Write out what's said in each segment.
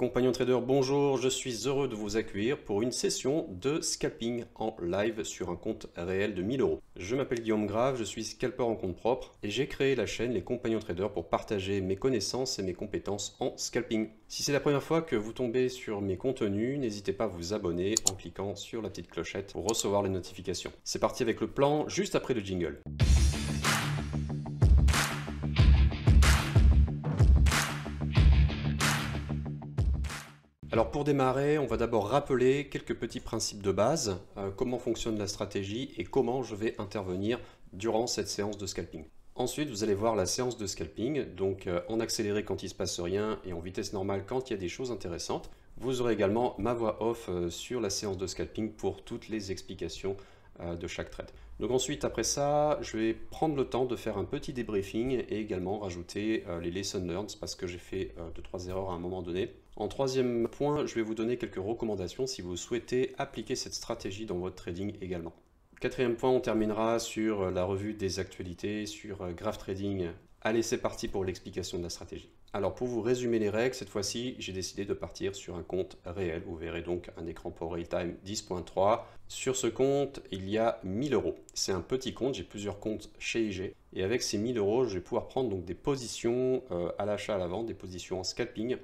Compagnons Trader, bonjour, je suis heureux de vous accueillir pour une session de scalping en live sur un compte réel de 1000 euros. Je m'appelle Guillaume Grave, je suis scalper en compte propre et j'ai créé la chaîne Les Compagnons Traders pour partager mes connaissances et mes compétences en scalping. Si c'est la première fois que vous tombez sur mes contenus, n'hésitez pas à vous abonner en cliquant sur la petite clochette pour recevoir les notifications. C'est parti avec le plan juste après le jingle. Alors pour démarrer, on va d'abord rappeler quelques petits principes de base, euh, comment fonctionne la stratégie et comment je vais intervenir durant cette séance de scalping. Ensuite, vous allez voir la séance de scalping, donc euh, en accéléré quand il se passe rien et en vitesse normale quand il y a des choses intéressantes. Vous aurez également ma voix off euh, sur la séance de scalping pour toutes les explications de chaque trade. Donc ensuite, après ça, je vais prendre le temps de faire un petit débriefing et également rajouter euh, les lessons learned parce que j'ai fait 2-3 euh, erreurs à un moment donné. En troisième point, je vais vous donner quelques recommandations si vous souhaitez appliquer cette stratégie dans votre trading également. Quatrième point, on terminera sur euh, la revue des actualités, sur graph trading. Allez, c'est parti pour l'explication de la stratégie. Alors pour vous résumer les règles, cette fois-ci j'ai décidé de partir sur un compte réel. Vous verrez donc un écran pour Realtime 10.3. Sur ce compte, il y a 1000 euros. C'est un petit compte, j'ai plusieurs comptes chez IG. Et avec ces 1000 euros, je vais pouvoir prendre donc des positions euh, à l'achat, à la vente, des positions en scalping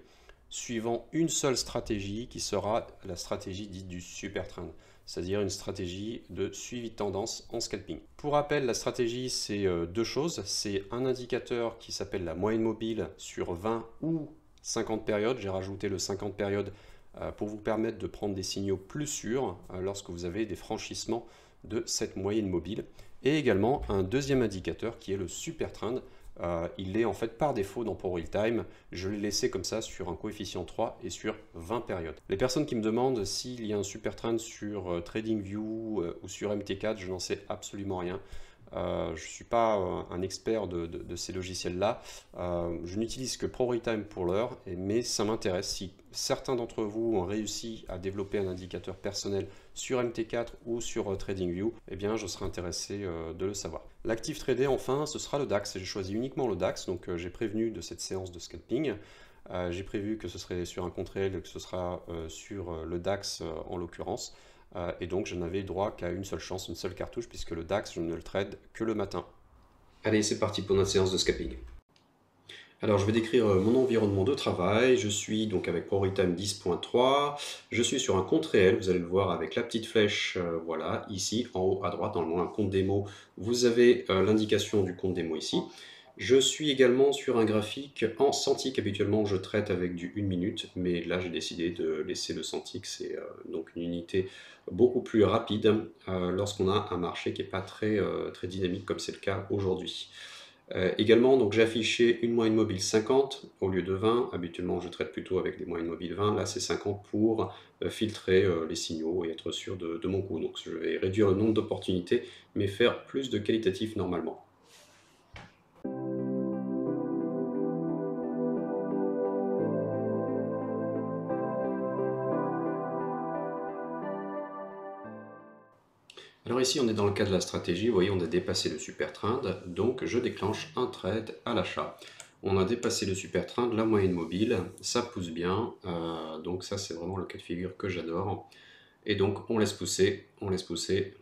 suivant une seule stratégie qui sera la stratégie dite du super trend, c'est-à-dire une stratégie de suivi de tendance en scalping. Pour rappel, la stratégie, c'est euh, deux choses. C'est un indicateur qui s'appelle la moyenne mobile sur 20 ou 50 périodes. J'ai rajouté le 50 périodes euh, pour vous permettre de prendre des signaux plus sûrs euh, lorsque vous avez des franchissements de cette moyenne mobile. Et également un deuxième indicateur qui est le super trend, euh, il est en fait par défaut dans ProRealTime, Je l'ai laissé comme ça sur un coefficient 3 et sur 20 périodes. Les personnes qui me demandent s'il y a un super trend sur euh, TradingView euh, ou sur MT4, je n'en sais absolument rien. je ne suis pas un expert de, ces logiciels-là. je n'utilise que ProRealTime pour l'heure, mais ça m'intéresse. Si certains d'entre vous ont réussi à développer un indicateur personnel sur MT4 ou sur TradingView, eh bien, je serais intéressé de le savoir. L'actif tradé enfin, ce sera le DAX. J'ai choisi uniquement le DAX, donc euh, j'ai prévenu de cette séance de scalping. Euh, j'ai prévu que ce serait sur un compte réel, que ce sera euh, sur le DAX en l'occurrence. et donc je n'avais droit qu'à une seule chance, une seule cartouche, puisque le DAX, je ne le trade que le matin. Allez, c'est parti pour notre séance de scalping. Alors, je vais décrire euh, mon environnement de travail. Je suis donc avec ProRhythm 10.3. Je suis sur un compte réel. Vous allez le voir avec la petite flèche, euh, voilà, ici, en haut à droite, normalement un compte démo. Vous avez euh, l'indication du compte démo ici. Je suis également sur un graphique en centik. Habituellement, je traite avec du 1 minute, mais là, j'ai décidé de laisser le centik. C'est donc une unité beaucoup plus rapide lorsqu'on a un marché qui n'est pas très, très dynamique comme c'est le cas aujourd'hui. Euh, également, donc affiché une moyenne mobile 50 au lieu de 20. Habituellement, je traite plutôt avec des moyennes mobiles 20. Là, c'est 50 pour euh, filtrer euh, les signaux et être sûr de, mon coût. Donc, je vais réduire le nombre d'opportunités, mais faire plus de qualitatif normalement. ici, on est dans le cas de la stratégie. Vous voyez, on a dépassé le super trend, donc je déclenche un trade à l'achat. On a dépassé le super trend, la moyenne mobile, ça pousse bien. Euh, donc ça, c'est vraiment le cas de figure que j'adore. Et donc, on laisse pousser, on laisse pousser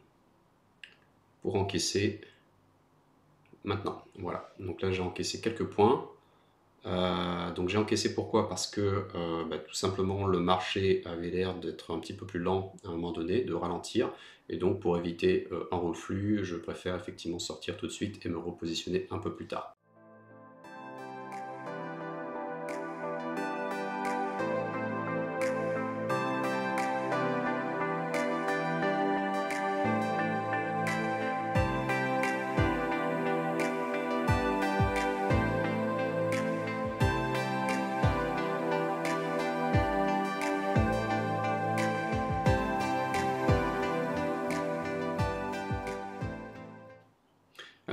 pour encaisser maintenant. Voilà, donc là, j'ai encaissé quelques points. Euh, donc j'ai encaissé pourquoi Parce que euh, bah, tout simplement le marché avait l'air d'être un petit peu plus lent à un moment donné, de ralentir. Et donc pour éviter euh, un reflux, je préfère effectivement sortir tout de suite et me repositionner un peu plus tard.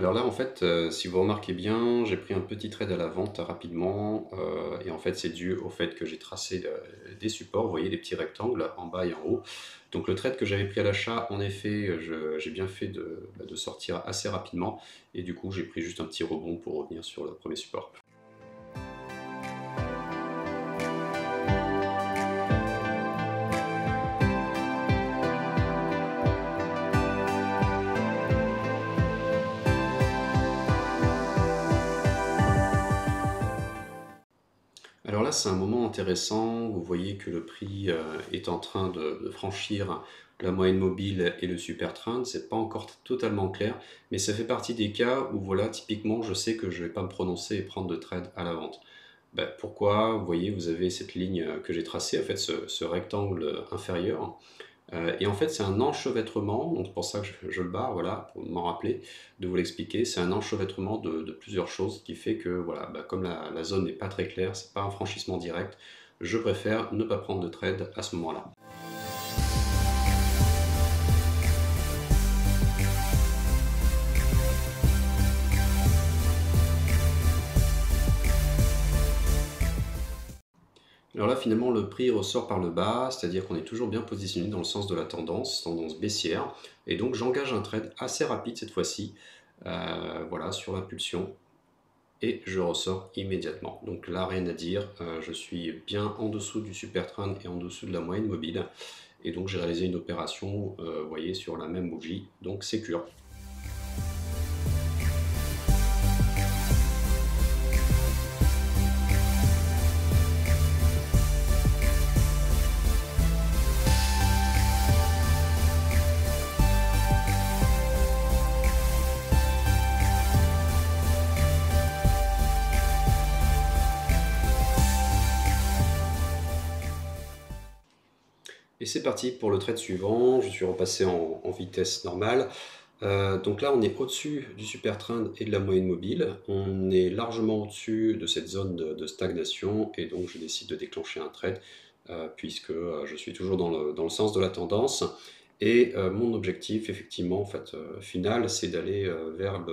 Alors là, en fait, euh, si vous remarquez bien, j'ai pris un petit trade à la vente rapidement. Euh, et en fait, c'est dû au fait que j'ai tracé euh, des supports. Vous voyez, les petits rectangles en bas et en haut. Donc le trade que j'avais pris à l'achat, en effet, j'ai bien fait bah, de sortir assez rapidement. Et du coup, j'ai pris juste un petit rebond pour revenir sur le premier support. Alors là, c'est un moment intéressant. Vous voyez que le prix euh, est en train de, franchir la moyenne mobile et le super ce C'est pas encore totalement clair, mais ça fait partie des cas où, voilà, typiquement, je sais que je vais pas me prononcer et prendre de trade à la vente. Bah, pourquoi Vous voyez, vous avez cette ligne que j'ai tracée, en fait, ce rectangle inférieur euh, et en fait, c'est un enchevêtrement, donc pour ça que je, le barre, voilà, pour m'en rappeler, de vous l'expliquer, c'est un enchevêtrement de, plusieurs choses qui fait que, voilà, bah, comme la, la zone n'est pas très claire, c'est pas un franchissement direct, je préfère ne pas prendre de trade à ce moment-là. Alors là, finalement, le prix ressort par le bas, c'est-à-dire qu'on est toujours bien positionné dans le sens de la tendance, tendance baissière. Et donc, j'engage un trade assez rapide cette fois-ci, euh, voilà, sur pulsion Et je ressors immédiatement. Donc là, rien à dire. Euh, je suis bien en dessous du super trend et en dessous de la moyenne mobile. Et donc, j'ai réalisé une opération, euh, vous voyez, sur la même bougie. Donc, c'est Et c'est parti pour le trade suivant. Je suis repassé en, vitesse normale. Euh, donc là, on est au-dessus du super trend et de la moyenne mobile. On est largement au-dessus de cette zone de, stagnation et donc je décide de déclencher un trade euh, puisque euh, je suis toujours dans le, sens de la tendance. Et mon objectif, effectivement, en fait, final, c'est d'aller vers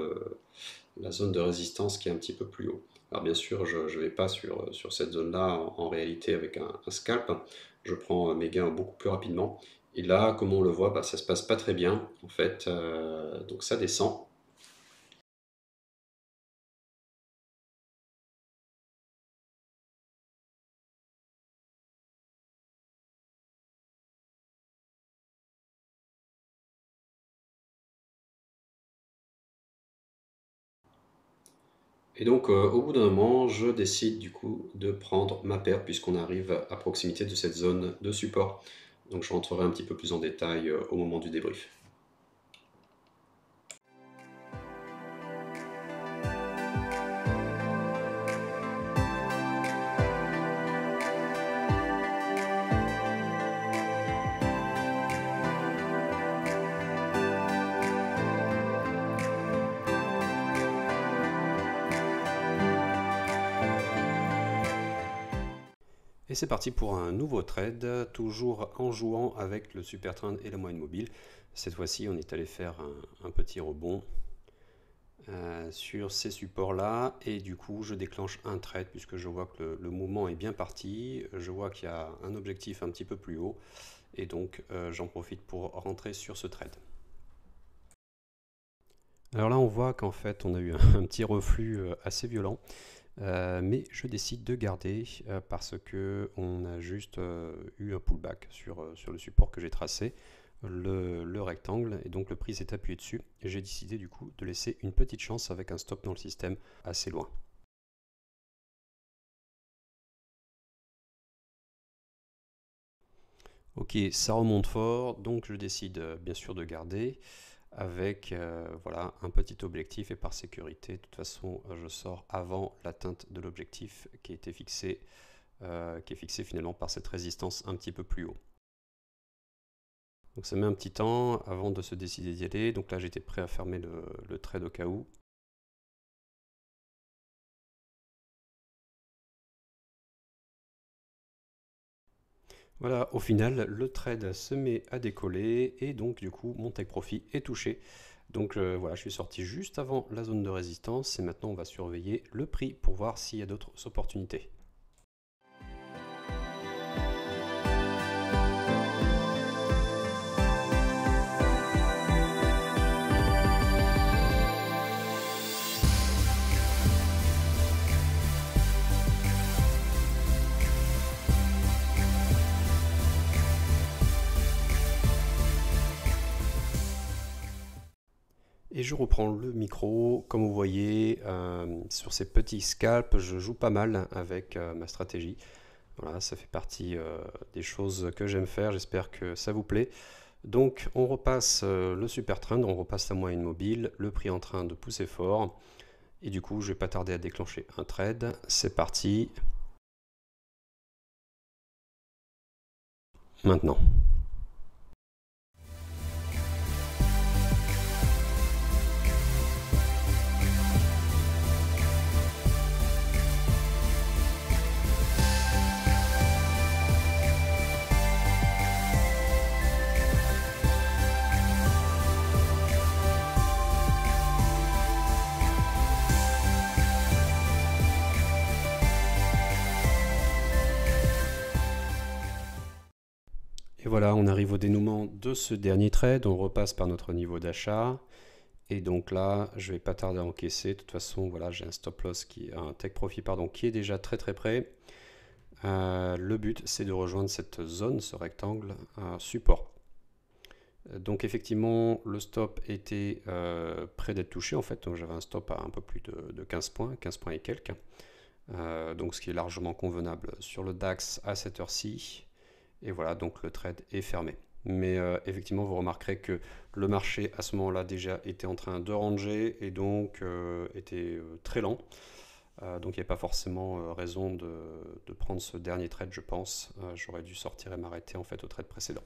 la zone de résistance qui est un petit peu plus haut. Alors bien sûr, je ne vais pas sur, cette zone-là en, réalité avec un scalp je prends mes gains beaucoup plus rapidement. Et là, comme on le voit, bah, ça se passe pas très bien en fait. Euh, donc ça descend. Et donc, euh, au bout d'un moment, je décide du coup de prendre ma paire puisqu'on arrive à proximité de cette zone de support. Donc, je rentrerai un petit peu plus en détail euh, au moment du débrief. c'est parti pour un nouveau trade, toujours en jouant avec le super trend et la moyenne mobile. Cette fois-ci, on est allé faire un, petit rebond euh, sur ces supports-là. Et du coup, je déclenche un trade puisque je vois que le, mouvement est bien parti. Je vois qu'il y a un objectif un petit peu plus haut. Et donc, euh, j'en profite pour rentrer sur ce trade. Alors là, on voit qu'en fait, on a eu un petit reflux euh, assez violent. Euh, mais je décide de garder euh, parce que on a juste euh, eu un pullback sur, le support que j'ai tracé, le, le, rectangle, et donc le prix s'est appuyé dessus. j'ai décidé du coup de laisser une petite chance avec un stop dans le système assez loin. Ok, ça remonte fort, donc je décide bien sûr de garder avec euh, voilà, un petit objectif et par sécurité, de toute façon, euh, je sors avant l'atteinte de l'objectif qui était fixé, euh, qui est fixé finalement par cette résistance un petit peu plus haut. Donc ça met un petit temps avant de se décider d'y aller. Donc là, j'étais prêt à fermer le, le trade au cas où. Voilà, au final, le trade se met à décoller et donc du coup, mon Tech profit est touché. Donc euh, voilà, je suis sorti juste avant la zone de résistance et maintenant on va surveiller le prix pour voir s'il y a d'autres opportunités. Et je reprends le micro. Comme vous voyez, euh, sur ces petits scalps, je joue pas mal avec euh, ma stratégie. Voilà, ça fait partie euh, des choses que j'aime faire. J'espère que ça vous plaît. Donc, on repasse le super trend, on repasse la moyenne mobile, le prix en train de pousser fort. Et du coup, je vais pas tarder à déclencher un trade. C'est parti. Maintenant. Et voilà, on arrive au dénouement de ce dernier trade. On repasse par notre niveau d'achat. Et donc là, je vais pas tarder à encaisser. De toute façon, voilà, j'ai un stop loss qui, un take profit pardon, qui est déjà très très près. Euh, le but, c'est de rejoindre cette zone, ce rectangle un euh, support. Euh, donc effectivement, le stop était prêt près d'être touché en fait. Donc j'avais un stop à un peu plus de, 15 points, 15 points et quelques. donc ce qui est largement convenable sur le DAX à cette heure-ci. Et voilà, donc le trade est fermé. Mais euh, effectivement, vous remarquerez que le marché à ce moment-là déjà était en train de ranger et donc euh, était euh, très lent. donc il n'y a pas forcément raison de, prendre ce dernier trade, je pense. J'aurais dû sortir et m'arrêter en fait au trade précédent.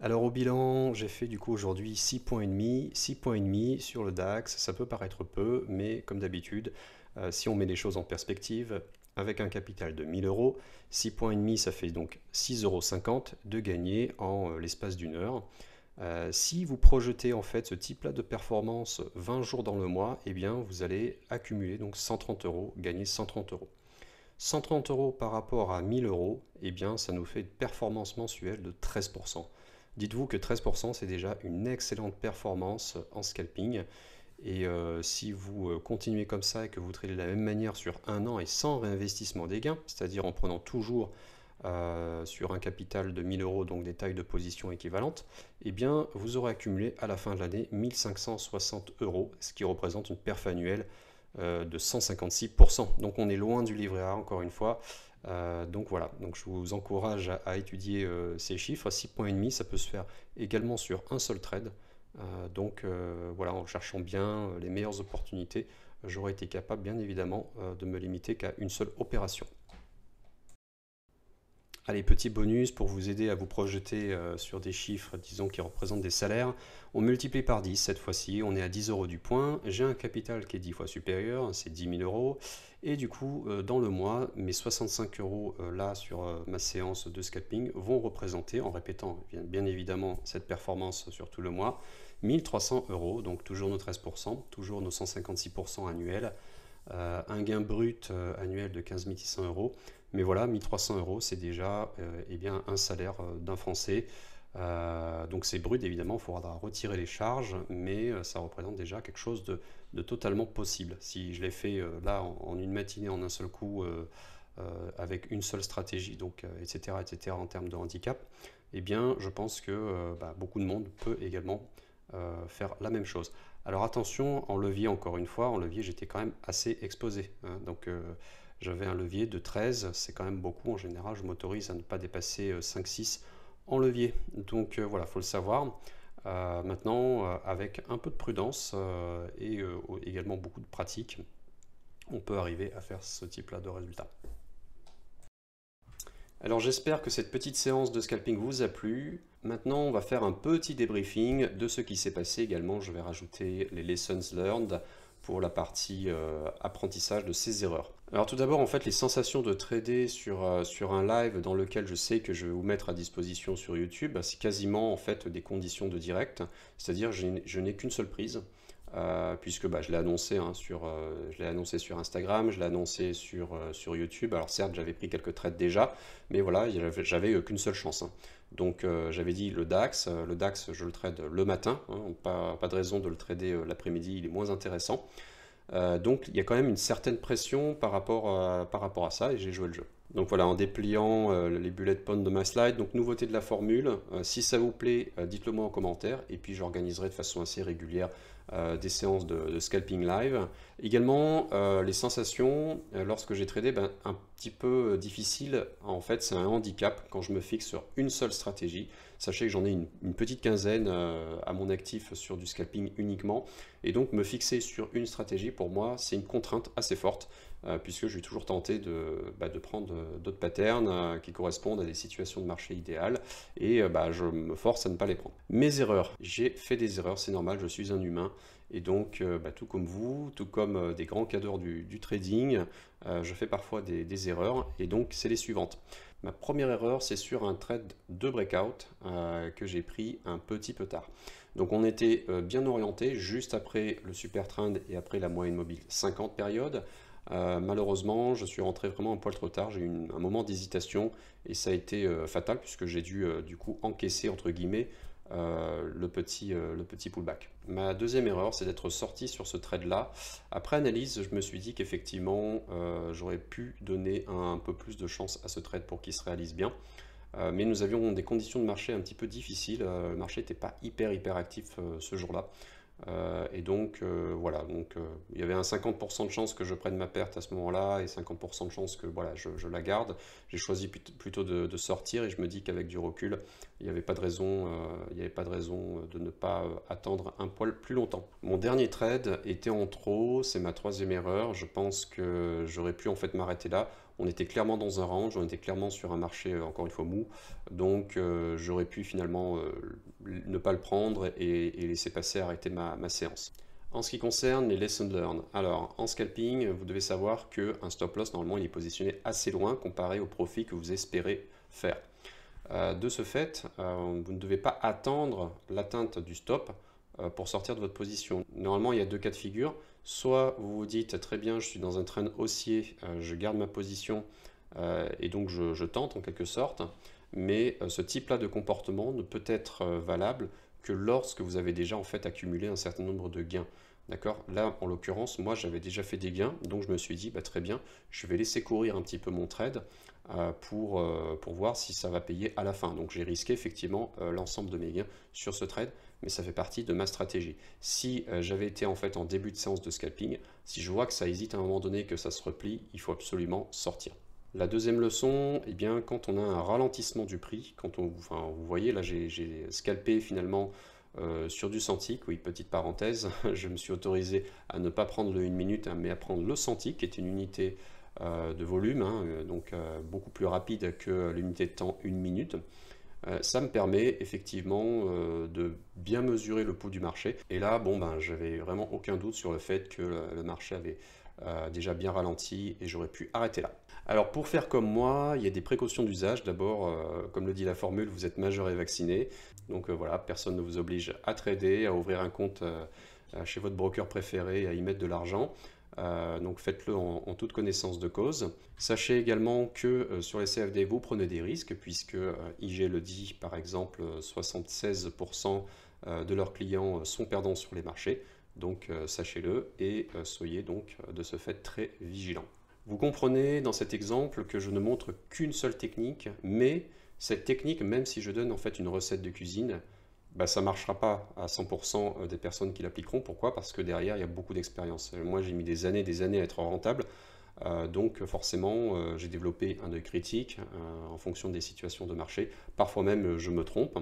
Alors au bilan, j'ai fait du coup aujourd'hui 6,5 points, 6 points sur le DAX. Ça peut paraître peu, mais comme d'habitude, si on met les choses en perspective avec un capital de 1000 euros, 6 points et demi, ça fait donc 6,50 euros de gagner en euh, l'espace d'une heure. Euh, si vous projetez en fait ce type-là de performance 20 jours dans le mois, eh bien vous allez accumuler donc 130 euros, gagner 130 euros. 130 euros par rapport à 1000 euros, eh bien ça nous fait une performance mensuelle de 13%. Dites-vous que 13% c'est déjà une excellente performance en scalping et euh, si vous euh, continuez comme ça et que vous tradez de la même manière sur un an et sans réinvestissement des gains, c'est-à-dire en prenant toujours euh, sur un capital de 1000 euros, donc des tailles de position équivalentes, eh bien, vous aurez accumulé à la fin de l'année 1560 euros, ce qui représente une perf annuelle de 156%. Donc, on est loin du livret A, encore une fois. donc voilà, donc je vous encourage à, étudier ces chiffres. 6,5, ça peut se faire également sur un seul trade. Euh, donc euh, voilà, en cherchant bien euh, les meilleures opportunités, j'aurais été capable bien évidemment de me limiter qu'à une seule opération. Allez, petit bonus pour vous aider à vous projeter euh, sur des chiffres, disons, qui représentent des salaires. On multiplie par 10 cette fois-ci, on est à 10 euros du point. J'ai un capital qui est 10 fois supérieur, c'est 10 000 euros. Et du coup, euh, dans le mois, mes 65 euros euh, là sur ma séance de scalping vont représenter, en répétant bien, évidemment cette performance sur tout le mois, 1300 euros, donc toujours nos 13%, toujours nos 156% annuels. un gain brut annuel de 15 600 euros. Mais voilà, 1300 euros, c'est déjà euh, eh bien, un salaire euh, d'un Français. Euh, donc c'est brut, évidemment, il faudra retirer les charges, mais ça représente déjà quelque chose de, totalement possible. Si je l'ai fait là en, une matinée, en un seul coup, avec une seule stratégie, donc, etc., etc., en termes de handicap, eh bien, je pense que bah, beaucoup de monde peut également faire la même chose. Alors attention, en levier, encore une fois, en levier, j'étais quand même assez exposé. Hein. donc j'avais un levier de 13, c'est quand même beaucoup. En général, je m'autorise à ne pas dépasser 5-6 euh, en levier. Donc euh, voilà, il faut le savoir. Euh, maintenant, avec un peu de prudence et également beaucoup de pratique, on peut arriver à faire ce type-là de résultats. Alors j'espère que cette petite séance de scalping vous a plu. Maintenant, on va faire un petit débriefing de ce qui s'est passé également. Je vais rajouter les lessons learned pour la partie apprentissage de ces erreurs. Alors tout d'abord, en fait, les sensations de trader euh, sur, un live dans lequel je sais que je vais vous mettre à disposition sur YouTube, bah, c'est quasiment en fait des conditions de direct, c'est-à-dire je n'ai qu'une seule prise. Euh, puisque bah, je l'ai annoncé, hein, sur, euh, annoncé sur Instagram, je l'ai annoncé sur, YouTube. Alors certes, j'avais pris quelques trades déjà, mais voilà, j'avais qu'une seule chance. Hein. Donc j'avais dit le DAX, le DAX je le trade le matin, hein, pas, de raison de le trader l'après-midi, il est moins intéressant. Euh, donc il y a quand même une certaine pression par rapport à, ça et j'ai joué le jeu. Donc voilà, en dépliant euh, les bullet points de ma slide, donc nouveauté de la formule, euh, si ça vous plaît, dites-le moi en commentaire, et puis j'organiserai de façon assez régulière des séances de, scalping live. Également, euh, les sensations, euh, lorsque j'ai tradé, ben, un petit peu euh, difficile, en fait, c'est un handicap quand je me fixe sur une seule stratégie. Sachez que j'en ai une, petite quinzaine à mon actif sur du scalping uniquement. Et donc, me fixer sur une stratégie, pour moi, c'est une contrainte assez forte, puisque je suis toujours tenté de, bah, prendre d'autres patterns qui correspondent à des situations de marché idéales. Et bah, je me force à ne pas les prendre. Mes erreurs, j'ai fait des erreurs, c'est normal, je suis un humain. Et donc, euh, bah, tout comme vous, tout comme euh, des grands cadres du, trading, euh, je fais parfois des, erreurs. Et donc, c'est les suivantes. Ma première erreur, c'est sur un trade de breakout que j'ai pris un petit peu tard. Donc on était bien orienté juste après le super trend et après la moyenne mobile 50 périodes. malheureusement, je suis rentré vraiment un poil trop tard. J'ai eu un moment d'hésitation et ça a été fatal puisque j'ai dû du coup encaisser entre guillemets euh, le, petit, euh, le petit pullback. Ma deuxième erreur, c'est d'être sorti sur ce trade-là. Après analyse, je me suis dit qu'effectivement, euh, j'aurais pu donner un peu plus de chance à ce trade pour qu'il se réalise bien. mais nous avions des conditions de marché un petit peu difficiles. le marché n'était pas hyper, hyper actif ce jour-là. Euh, et donc, euh, voilà, donc, euh, il y avait un 50% de chance que je prenne ma perte à ce moment-là et 50% de chance que voilà, je, la garde. J'ai choisi plutôt de, sortir et je me dis qu'avec du recul, il n'y avait pas de raison, avait pas de raison de ne pas attendre un poil plus longtemps. Mon dernier trade était en trop, c'est ma troisième erreur. Je pense que j'aurais pu en fait m'arrêter là. On était clairement dans un range, on était clairement sur un marché, euh, encore une fois, mou. Donc, euh, j'aurais pu finalement euh, ne pas le prendre et, laisser passer, arrêter ma, séance. En ce qui concerne les lessons learned, alors en scalping, vous devez savoir qu'un stop loss, normalement, il est positionné assez loin comparé au profit que vous espérez faire. de ce fait, vous ne devez pas attendre l'atteinte du stop pour sortir de votre position. Normalement, il y a deux cas de figure. Soit vous vous dites très bien, je suis dans un train haussier, euh, je garde ma position euh, et donc je, tente en quelque sorte, mais euh, ce type-là de comportement ne peut être valable que lorsque vous avez déjà en fait accumulé un certain nombre de gains. D'accord Là, en l'occurrence, moi, j'avais déjà fait des gains, donc je me suis dit, bah, très bien, je vais laisser courir un petit peu mon trade pour, voir si ça va payer à la fin. Donc, j'ai risqué effectivement l'ensemble de mes gains sur ce trade, mais ça fait partie de ma stratégie. Si euh, j'avais été en fait en début de séance de scalping, si je vois que ça hésite à un moment donné, que ça se replie, il faut absolument sortir. La deuxième leçon, et eh bien, quand on a un ralentissement du prix, quand on, vous voyez là j'ai scalpé finalement euh, sur du centique, oui, petite parenthèse, je me suis autorisé à ne pas prendre le 1 minute, hein, mais à prendre le centique, qui est une unité euh, de volume, hein, donc beaucoup plus rapide que l'unité de temps 1 minute. Euh, ça me permet effectivement euh, de bien mesurer le pouls du marché. Et là, bon, ben, j'avais vraiment aucun doute sur le fait que le marché avait euh, déjà bien ralenti et j'aurais pu arrêter là. Alors pour faire comme moi, il y a des précautions d'usage. D'abord, comme le dit la formule, vous êtes majeur et vacciné. Donc voilà, personne ne vous oblige à trader, à ouvrir un compte chez votre broker préféré, et à y mettre de l'argent. Euh, donc faites-le en, toute connaissance de cause. Sachez également que euh, sur les CFD, vous prenez des risques, puisque euh, IG le dit, par exemple, 76% de leurs clients sont perdants sur les marchés. Donc sachez-le et soyez donc de ce fait très vigilant. Vous comprenez dans cet exemple que je ne montre qu'une seule technique, mais cette technique, même si je donne en fait une recette de cuisine, bah, ça ne marchera pas à 100% euh, des personnes qui l'appliqueront. Pourquoi Parce que derrière, il y a beaucoup d'expérience. Euh, moi, j'ai mis des années des années à être rentable. Euh, donc forcément, j'ai développé un œil critique en fonction des situations de marché. Parfois même, je me trompe.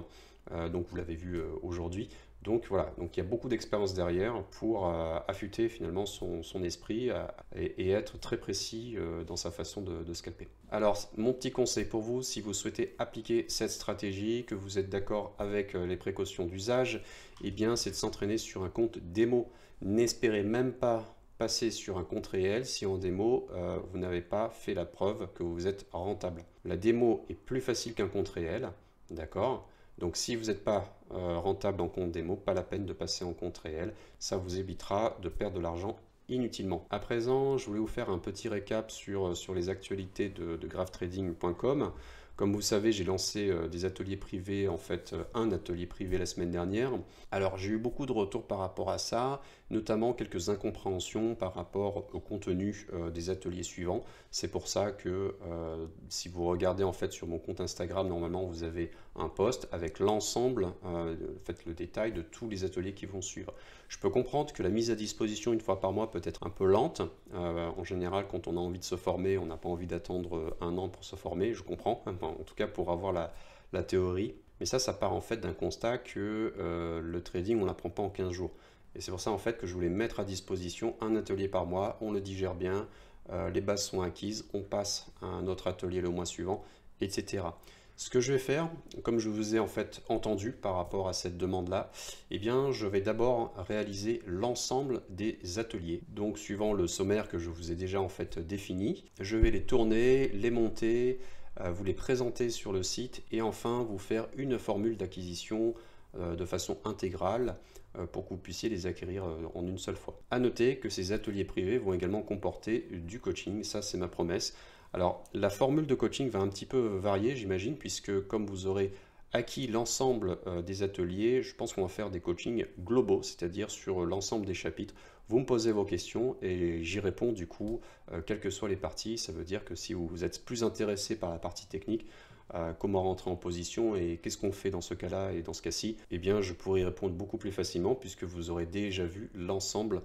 donc vous l'avez vu aujourd'hui. Donc voilà, donc il y a beaucoup d'expérience derrière pour euh, affûter finalement son, esprit euh, et, être très précis euh, dans sa façon de, scalper. Alors mon petit conseil pour vous, si vous souhaitez appliquer cette stratégie, que vous êtes d'accord avec les précautions d'usage, eh bien c'est de s'entraîner sur un compte démo. N'espérez même pas passer sur un compte réel si en démo vous n'avez pas fait la preuve que vous êtes rentable. La démo est plus facile qu'un compte réel, d'accord donc si vous n'êtes pas euh, rentable en compte démo, pas la peine de passer en compte réel. Ça vous évitera de perdre de l'argent inutilement. À présent, je voulais vous faire un petit récap sur, euh, sur les actualités de, GrafTrading.com. Comme vous savez, j'ai lancé euh, des ateliers privés, en fait un atelier privé la semaine dernière. Alors j'ai eu beaucoup de retours par rapport à ça, notamment quelques incompréhensions par rapport au contenu des ateliers suivants. C'est pour ça que si vous regardez en fait sur mon compte Instagram, normalement vous avez un poste avec l'ensemble, faites euh, fait, le détail de tous les ateliers qui vont suivre. Je peux comprendre que la mise à disposition une fois par mois peut être un peu lente. Euh, en général, quand on a envie de se former, on n'a pas envie d'attendre euh, un an pour se former, je comprends, en tout cas pour avoir la, théorie. Mais ça, ça part en fait d'un constat que le trading, on l'apprend pas en 15 jours. Et c'est pour ça en fait que je voulais mettre à disposition un atelier par mois, on le digère bien, les bases sont acquises, on passe à un autre atelier le mois suivant, etc. Ce que je vais faire, comme je vous ai en fait entendu par rapport à cette demande-là, eh bien, je vais d'abord réaliser l'ensemble des ateliers. Donc, suivant le sommaire que je vous ai déjà en fait défini, je vais les tourner, les monter, euh, vous les présenter sur le site et enfin vous faire une formule d'acquisition euh, de façon intégrale euh, pour que vous puissiez les acquérir en une seule fois. À noter que ces ateliers privés vont également comporter du coaching, ça c'est ma promesse. Alors, la formule de coaching va un petit peu varier, j'imagine, puisque comme vous aurez acquis l'ensemble euh, des ateliers, je pense qu'on va faire des coachings globaux, c'est-à-dire sur l'ensemble des chapitres. Vous me posez vos questions et j'y réponds du coup, euh, quelles que soient les parties. Ça veut dire que si vous êtes plus intéressé par la partie technique, euh, comment rentrer en position et qu'est-ce qu'on fait dans ce cas-là et dans ce cas-ci, eh bien je pourrai y répondre beaucoup plus facilement puisque vous aurez déjà vu l'ensemble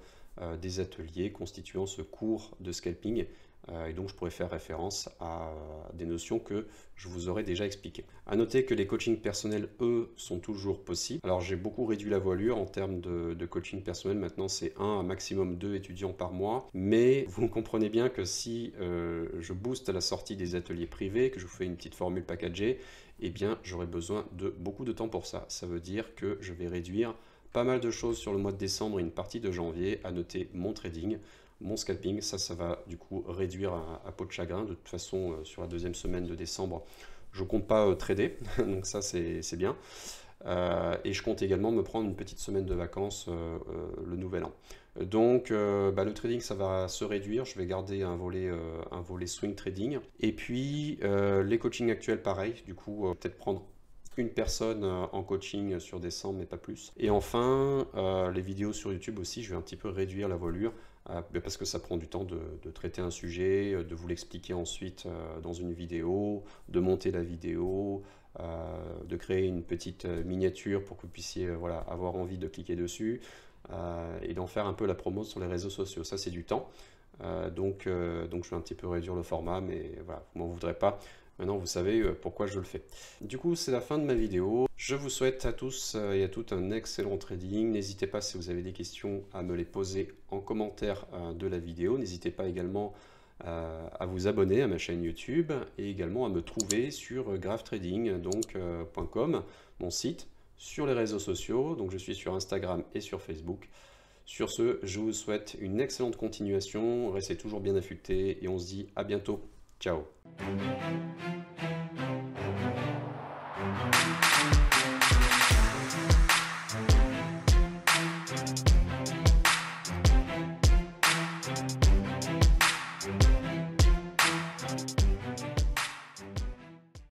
des ateliers constituant ce cours de scalping euh, et donc je pourrais faire référence à des notions que je vous aurais déjà expliquées. A noter que les coachings personnels, eux, sont toujours possibles. Alors j'ai beaucoup réduit la voilure en termes de, coaching personnel, maintenant c'est un, maximum deux étudiants par mois, mais vous comprenez bien que si euh, je booste la sortie des ateliers privés, que je vous fais une petite formule packagée, eh bien j'aurai besoin de beaucoup de temps pour ça. Ça veut dire que je vais réduire pas mal de choses sur le mois de décembre et une partie de janvier, à noter mon trading, mon scalping. Ça, ça va du coup réduire à, peau de chagrin. De toute façon, euh, sur la deuxième semaine de décembre, je compte pas euh, trader, donc ça c'est bien. Euh, et je compte également me prendre une petite semaine de vacances le nouvel an. Donc bah, le trading ça va se réduire, je vais garder un volet, un volet swing trading. Et puis les coachings actuels pareil, du coup peut-être prendre une personne en coaching sur décembre, mais pas plus. Et enfin, les vidéos sur YouTube aussi, je vais un petit peu réduire la volure ah, parce que ça prend du temps de, traiter un sujet, euh, de vous l'expliquer ensuite euh, dans une vidéo, de monter la vidéo, euh, de créer une petite miniature pour que vous puissiez avoir envie de cliquer dessus et d'en faire un peu la promo sur les réseaux sociaux. Ça, c'est du temps. donc, je vais un petit peu réduire le format, mais voilà, vous m'en voudrez pas. Maintenant, vous savez euh, pourquoi je le fais. Du coup, c'est la fin de ma vidéo. Je vous souhaite à tous euh, et à toutes un excellent trading. N'hésitez pas, si vous avez des questions, à me les poser en commentaire euh, de la vidéo. N'hésitez pas également à vous abonner à ma chaîne YouTube et également à me trouver sur graphtrading.com, mon site, sur les réseaux sociaux. Donc, je suis sur Instagram et sur Facebook. Sur ce, je vous souhaite une excellente continuation, restez toujours bien affûtés et on se dit à bientôt. Ciao.